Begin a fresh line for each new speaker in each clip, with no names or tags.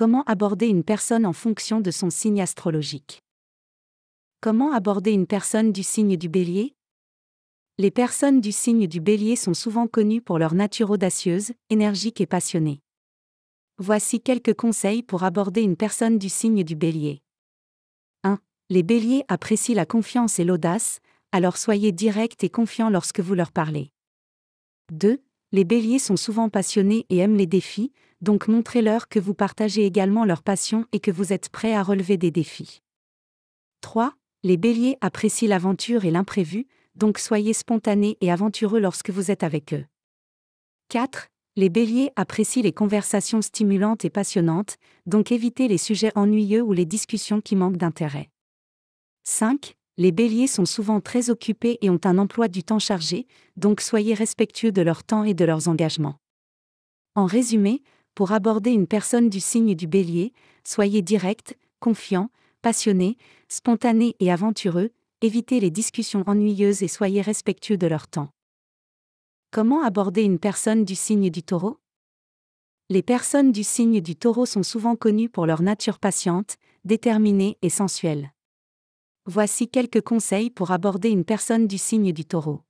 Comment aborder une personne en fonction de son signe astrologique Comment aborder une personne du signe du bélier Les personnes du signe du bélier sont souvent connues pour leur nature audacieuse, énergique et passionnée. Voici quelques conseils pour aborder une personne du signe du bélier. 1. Les béliers apprécient la confiance et l'audace, alors soyez direct et confiant lorsque vous leur parlez. 2. Les béliers sont souvent passionnés et aiment les défis, donc montrez-leur que vous partagez également leur passion et que vous êtes prêt à relever des défis. 3. Les béliers apprécient l'aventure et l'imprévu, donc soyez spontanés et aventureux lorsque vous êtes avec eux. 4. Les béliers apprécient les conversations stimulantes et passionnantes, donc évitez les sujets ennuyeux ou les discussions qui manquent d'intérêt. 5. Les béliers sont souvent très occupés et ont un emploi du temps chargé, donc soyez respectueux de leur temps et de leurs engagements. En résumé, pour aborder une personne du signe du bélier, soyez direct, confiant, passionné, spontané et aventureux, évitez les discussions ennuyeuses et soyez respectueux de leur temps. Comment aborder une personne du signe du taureau Les personnes du signe du taureau sont souvent connues pour leur nature patiente, déterminée et sensuelle. Voici quelques conseils pour aborder une personne du signe du taureau.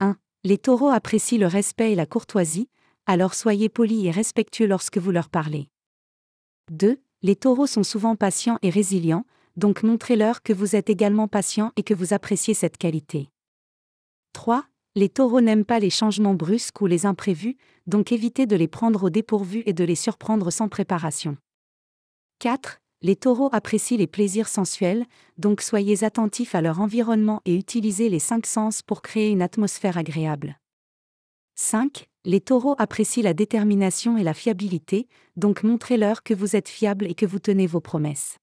1. Les taureaux apprécient le respect et la courtoisie, alors soyez poli et respectueux lorsque vous leur parlez. 2. Les taureaux sont souvent patients et résilients, donc montrez-leur que vous êtes également patient et que vous appréciez cette qualité. 3. Les taureaux n'aiment pas les changements brusques ou les imprévus, donc évitez de les prendre au dépourvu et de les surprendre sans préparation. 4. Les taureaux apprécient les plaisirs sensuels, donc soyez attentifs à leur environnement et utilisez les cinq sens pour créer une atmosphère agréable. 5. Les taureaux apprécient la détermination et la fiabilité, donc montrez-leur que vous êtes fiable et que vous tenez vos promesses.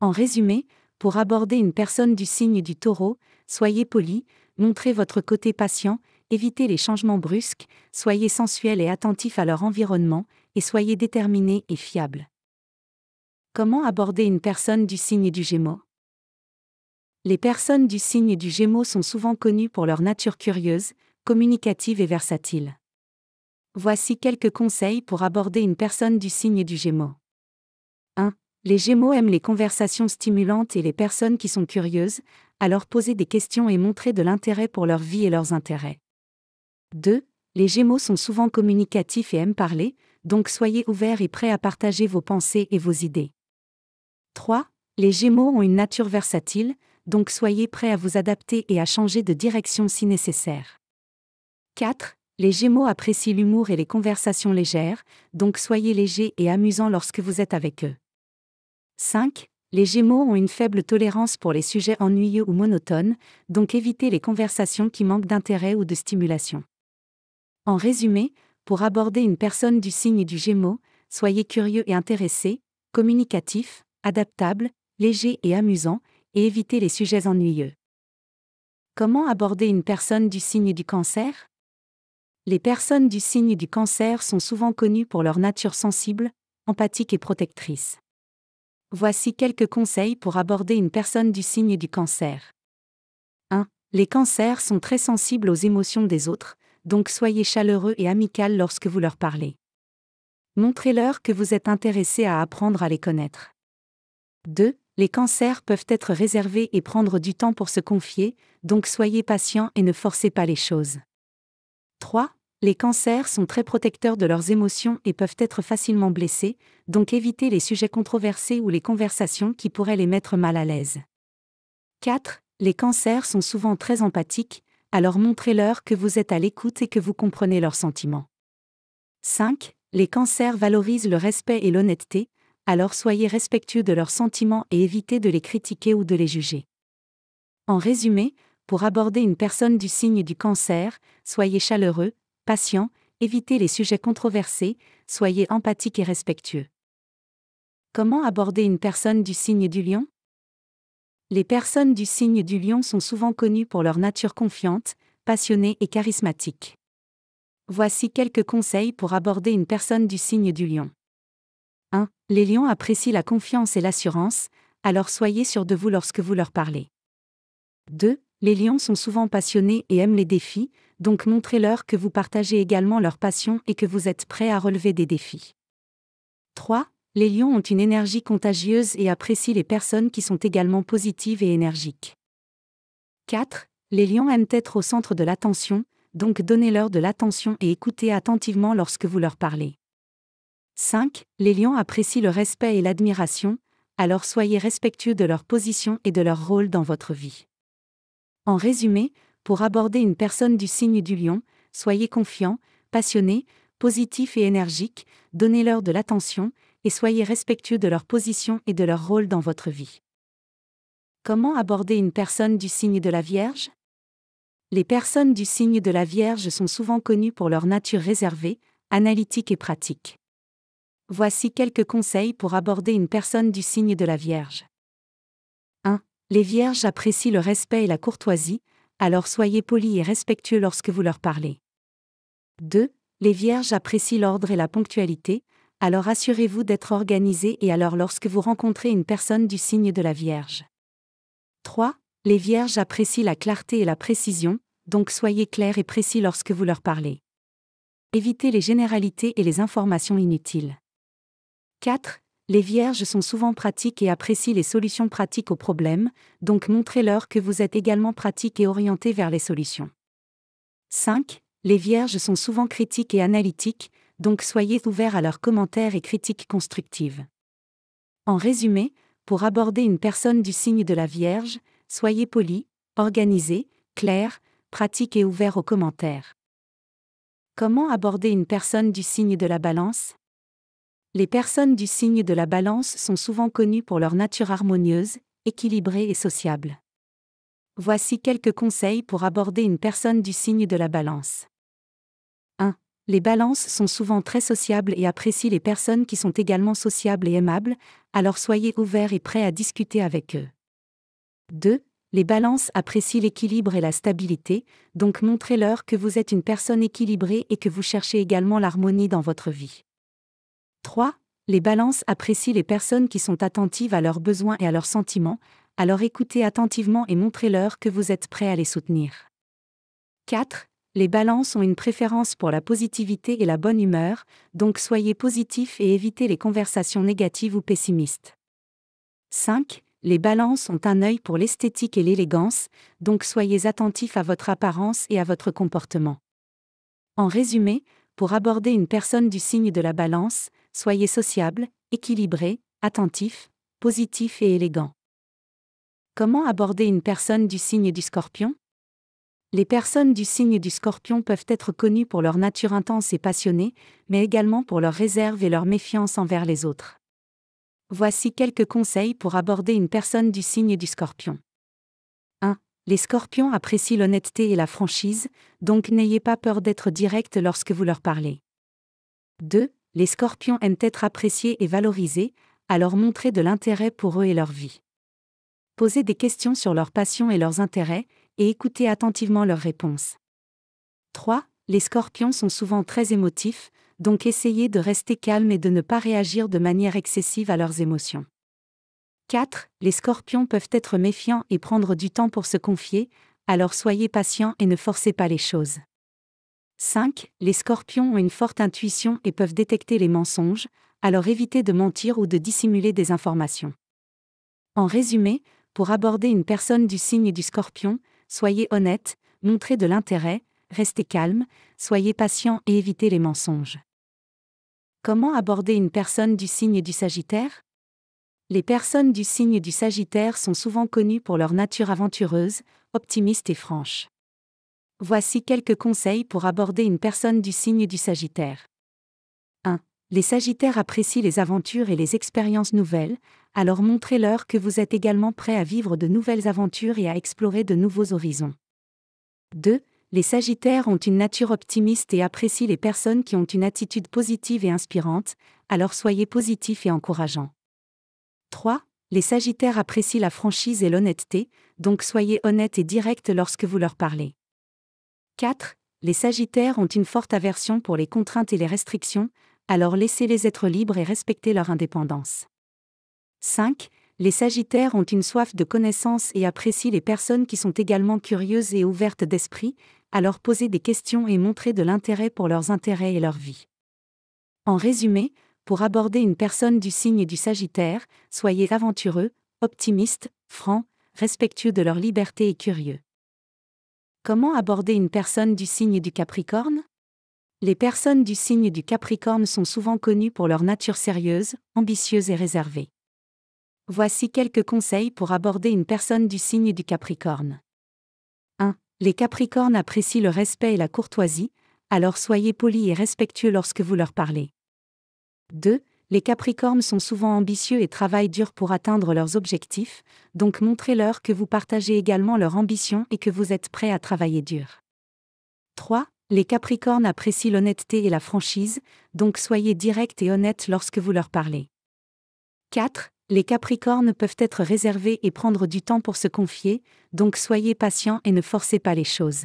En résumé, pour aborder une personne du signe du taureau, soyez poli, montrez votre côté patient, évitez les changements brusques, soyez sensuel et attentif à leur environnement, et soyez déterminé et fiable. Comment aborder une personne du signe du Gémeaux Les personnes du signe du Gémeaux sont souvent connues pour leur nature curieuse, communicative et versatile. Voici quelques conseils pour aborder une personne du signe du Gémeaux. 1. Les Gémeaux aiment les conversations stimulantes et les personnes qui sont curieuses, alors poser des questions et montrer de l'intérêt pour leur vie et leurs intérêts. 2. Les Gémeaux sont souvent communicatifs et aiment parler, donc soyez ouverts et prêts à partager vos pensées et vos idées. 3. Les Gémeaux ont une nature versatile, donc soyez prêts à vous adapter et à changer de direction si nécessaire. 4. Les Gémeaux apprécient l'humour et les conversations légères, donc soyez légers et amusants lorsque vous êtes avec eux. 5. Les Gémeaux ont une faible tolérance pour les sujets ennuyeux ou monotones, donc évitez les conversations qui manquent d'intérêt ou de stimulation. En résumé, pour aborder une personne du signe du Gémeaux, soyez curieux et intéressé, communicatif, adaptable, léger et amusant, et évitez les sujets ennuyeux. Comment aborder une personne du signe du cancer les personnes du signe du cancer sont souvent connues pour leur nature sensible, empathique et protectrice. Voici quelques conseils pour aborder une personne du signe du cancer. 1. Les cancers sont très sensibles aux émotions des autres, donc soyez chaleureux et amical lorsque vous leur parlez. Montrez-leur que vous êtes intéressé à apprendre à les connaître. 2. Les cancers peuvent être réservés et prendre du temps pour se confier, donc soyez patient et ne forcez pas les choses. 3. Les cancers sont très protecteurs de leurs émotions et peuvent être facilement blessés, donc évitez les sujets controversés ou les conversations qui pourraient les mettre mal à l'aise. 4. Les cancers sont souvent très empathiques, alors montrez-leur que vous êtes à l'écoute et que vous comprenez leurs sentiments. 5. Les cancers valorisent le respect et l'honnêteté, alors soyez respectueux de leurs sentiments et évitez de les critiquer ou de les juger. En résumé, pour aborder une personne du signe du cancer, soyez chaleureux, patient, évitez les sujets controversés, soyez empathique et respectueux. Comment aborder une personne du signe du lion Les personnes du signe du lion sont souvent connues pour leur nature confiante, passionnée et charismatique. Voici quelques conseils pour aborder une personne du signe du lion. 1. Les lions apprécient la confiance et l'assurance, alors soyez sûr de vous lorsque vous leur parlez. 2. Les lions sont souvent passionnés et aiment les défis, donc montrez-leur que vous partagez également leur passion et que vous êtes prêt à relever des défis. 3. Les lions ont une énergie contagieuse et apprécient les personnes qui sont également positives et énergiques. 4. Les lions aiment être au centre de l'attention, donc donnez-leur de l'attention et écoutez attentivement lorsque vous leur parlez. 5. Les lions apprécient le respect et l'admiration, alors soyez respectueux de leur position et de leur rôle dans votre vie. En résumé, pour aborder une personne du signe du lion, soyez confiant, passionné, positif et énergique, donnez-leur de l'attention, et soyez respectueux de leur position et de leur rôle dans votre vie. Comment aborder une personne du signe de la Vierge Les personnes du signe de la Vierge sont souvent connues pour leur nature réservée, analytique et pratique. Voici quelques conseils pour aborder une personne du signe de la Vierge. 1. Les Vierges apprécient le respect et la courtoisie, alors soyez polis et respectueux lorsque vous leur parlez. 2. Les vierges apprécient l'ordre et la ponctualité, alors assurez-vous d'être organisé et alors lorsque vous rencontrez une personne du signe de la Vierge. 3. Les vierges apprécient la clarté et la précision, donc soyez clair et précis lorsque vous leur parlez. Évitez les généralités et les informations inutiles. 4. Les vierges sont souvent pratiques et apprécient les solutions pratiques aux problèmes, donc montrez-leur que vous êtes également pratique et orienté vers les solutions. 5. Les vierges sont souvent critiques et analytiques, donc soyez ouverts à leurs commentaires et critiques constructives. En résumé, pour aborder une personne du signe de la Vierge, soyez poli, organisé, clair, pratique et ouvert aux commentaires. Comment aborder une personne du signe de la balance les personnes du signe de la balance sont souvent connues pour leur nature harmonieuse, équilibrée et sociable. Voici quelques conseils pour aborder une personne du signe de la balance. 1. Les balances sont souvent très sociables et apprécient les personnes qui sont également sociables et aimables, alors soyez ouverts et prêts à discuter avec eux. 2. Les balances apprécient l'équilibre et la stabilité, donc montrez-leur que vous êtes une personne équilibrée et que vous cherchez également l'harmonie dans votre vie. 3. Les balances apprécient les personnes qui sont attentives à leurs besoins et à leurs sentiments, alors écoutez attentivement et montrez-leur que vous êtes prêt à les soutenir. 4. Les balances ont une préférence pour la positivité et la bonne humeur, donc soyez positif et évitez les conversations négatives ou pessimistes. 5. Les balances ont un œil pour l'esthétique et l'élégance, donc soyez attentif à votre apparence et à votre comportement. En résumé, pour aborder une personne du signe de la balance, soyez sociable, équilibré, attentif, positif et élégant. Comment aborder une personne du signe du scorpion Les personnes du signe du scorpion peuvent être connues pour leur nature intense et passionnée, mais également pour leur réserve et leur méfiance envers les autres. Voici quelques conseils pour aborder une personne du signe du scorpion. 1. Les scorpions apprécient l'honnêteté et la franchise, donc n'ayez pas peur d'être direct lorsque vous leur parlez. 2 les scorpions aiment être appréciés et valorisés, alors montrez de l'intérêt pour eux et leur vie. Posez des questions sur leurs passions et leurs intérêts, et écoutez attentivement leurs réponses. 3. Les scorpions sont souvent très émotifs, donc essayez de rester calme et de ne pas réagir de manière excessive à leurs émotions. 4. Les scorpions peuvent être méfiants et prendre du temps pour se confier, alors soyez patient et ne forcez pas les choses. 5. Les scorpions ont une forte intuition et peuvent détecter les mensonges, alors évitez de mentir ou de dissimuler des informations. En résumé, pour aborder une personne du signe du scorpion, soyez honnête, montrez de l'intérêt, restez calme, soyez patient et évitez les mensonges. Comment aborder une personne du signe du Sagittaire Les personnes du signe du Sagittaire sont souvent connues pour leur nature aventureuse, optimiste et franche. Voici quelques conseils pour aborder une personne du signe du Sagittaire. 1. Les Sagittaires apprécient les aventures et les expériences nouvelles, alors montrez-leur que vous êtes également prêt à vivre de nouvelles aventures et à explorer de nouveaux horizons. 2. Les Sagittaires ont une nature optimiste et apprécient les personnes qui ont une attitude positive et inspirante, alors soyez positif et encourageant. 3. Les Sagittaires apprécient la franchise et l'honnêteté, donc soyez honnête et direct lorsque vous leur parlez. 4. Les Sagittaires ont une forte aversion pour les contraintes et les restrictions, alors laissez-les être libres et respectez leur indépendance. 5. Les Sagittaires ont une soif de connaissance et apprécient les personnes qui sont également curieuses et ouvertes d'esprit, alors posez des questions et montrez de l'intérêt pour leurs intérêts et leur vie. En résumé, pour aborder une personne du signe du Sagittaire, soyez aventureux, optimiste, franc, respectueux de leur liberté et curieux. Comment aborder une personne du signe du Capricorne Les personnes du signe du Capricorne sont souvent connues pour leur nature sérieuse, ambitieuse et réservée. Voici quelques conseils pour aborder une personne du signe du Capricorne. 1. Les Capricornes apprécient le respect et la courtoisie, alors soyez polis et respectueux lorsque vous leur parlez. 2. Les Capricornes sont souvent ambitieux et travaillent dur pour atteindre leurs objectifs, donc montrez-leur que vous partagez également leur ambition et que vous êtes prêt à travailler dur. 3. Les Capricornes apprécient l'honnêteté et la franchise, donc soyez direct et honnête lorsque vous leur parlez. 4. Les Capricornes peuvent être réservés et prendre du temps pour se confier, donc soyez patient et ne forcez pas les choses.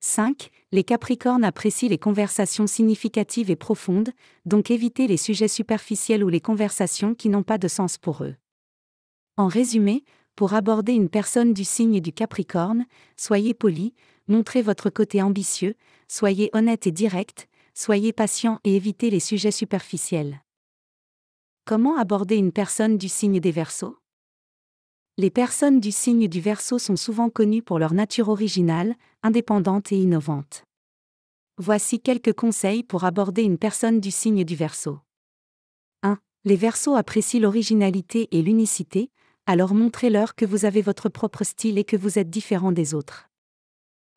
5. Les Capricornes apprécient les conversations significatives et profondes, donc évitez les sujets superficiels ou les conversations qui n'ont pas de sens pour eux. En résumé, pour aborder une personne du signe du Capricorne, soyez poli, montrez votre côté ambitieux, soyez honnête et direct, soyez patient et évitez les sujets superficiels. Comment aborder une personne du signe des Verseaux les personnes du signe du Verseau sont souvent connues pour leur nature originale, indépendante et innovante. Voici quelques conseils pour aborder une personne du signe du Verseau. 1. Les Verseaux apprécient l'originalité et l'unicité, alors montrez-leur que vous avez votre propre style et que vous êtes différent des autres.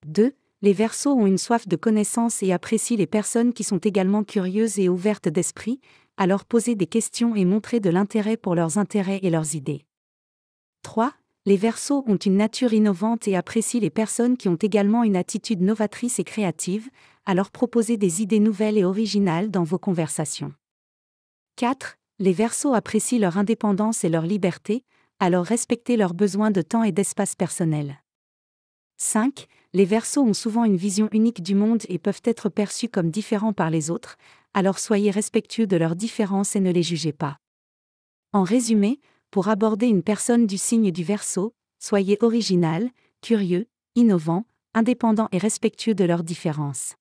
2. Les Verseaux ont une soif de connaissances et apprécient les personnes qui sont également curieuses et ouvertes d'esprit, alors posez des questions et montrez de l'intérêt pour leurs intérêts et leurs idées. 3. Les versos ont une nature innovante et apprécient les personnes qui ont également une attitude novatrice et créative, alors proposez des idées nouvelles et originales dans vos conversations. 4. Les versos apprécient leur indépendance et leur liberté, alors respectez leurs besoins de temps et d'espace personnel. 5. Les versos ont souvent une vision unique du monde et peuvent être perçus comme différents par les autres, alors soyez respectueux de leurs différences et ne les jugez pas. En résumé, pour aborder une personne du signe du Verseau, soyez original, curieux, innovant, indépendant et respectueux de leurs différences.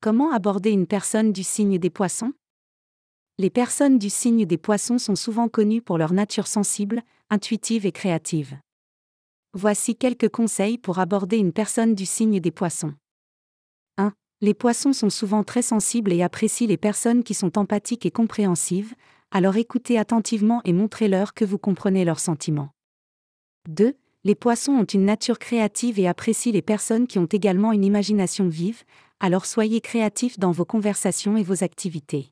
Comment aborder une personne du signe des poissons Les personnes du signe des poissons sont souvent connues pour leur nature sensible, intuitive et créative. Voici quelques conseils pour aborder une personne du signe des poissons. 1. Les poissons sont souvent très sensibles et apprécient les personnes qui sont empathiques et compréhensives, alors écoutez attentivement et montrez-leur que vous comprenez leurs sentiments. 2. Les poissons ont une nature créative et apprécient les personnes qui ont également une imagination vive, alors soyez créatifs dans vos conversations et vos activités.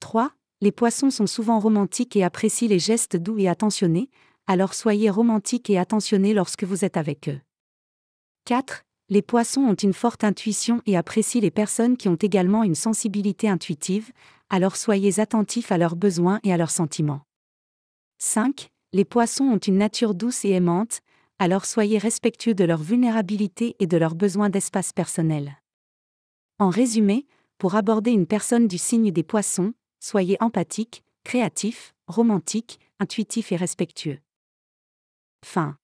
3. Les poissons sont souvent romantiques et apprécient les gestes doux et attentionnés, alors soyez romantiques et attentionnés lorsque vous êtes avec eux. 4. Les poissons ont une forte intuition et apprécient les personnes qui ont également une sensibilité intuitive, alors soyez attentifs à leurs besoins et à leurs sentiments. 5. Les poissons ont une nature douce et aimante, alors soyez respectueux de leur vulnérabilité et de leurs besoins d'espace personnel. En résumé, pour aborder une personne du signe des poissons, soyez empathique, créatif, romantique, intuitif et respectueux. Fin.